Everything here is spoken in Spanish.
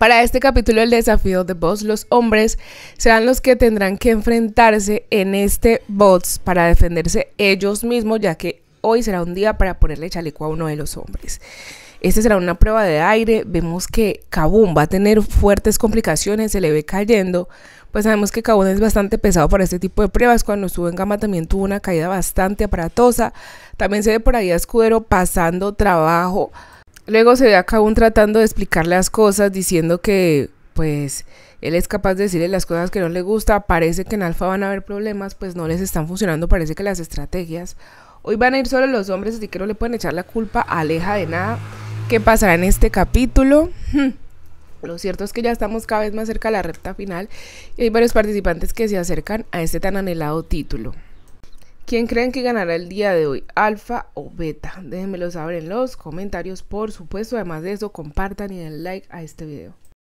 Para este capítulo del desafío de bots, los hombres serán los que tendrán que enfrentarse en este bots para defenderse ellos mismos, ya que hoy será un día para ponerle chaleco a uno de los hombres. Este será una prueba de aire. Vemos que Kabum va a tener fuertes complicaciones, se le ve cayendo. Pues sabemos que Kabum es bastante pesado para este tipo de pruebas. Cuando estuvo en Gama también tuvo una caída bastante aparatosa. También se ve por ahí a Escudero pasando trabajo Luego se ve a Kabun tratando de explicar las cosas, diciendo que, pues, él es capaz de decirle las cosas que no le gusta. Parece que en Alfa van a haber problemas, pues no les están funcionando. Parece que las estrategias. Hoy van a ir solo los hombres, así que no le pueden echar la culpa Aleja de nada. ¿Qué pasará en este capítulo? Hmm. Lo cierto es que ya estamos cada vez más cerca de la recta final y hay varios participantes que se acercan a este tan anhelado título. ¿Quién creen que ganará el día de hoy? ¿Alfa o beta? Déjenmelo saber en los comentarios, por supuesto. Además de eso, compartan y den like a este video.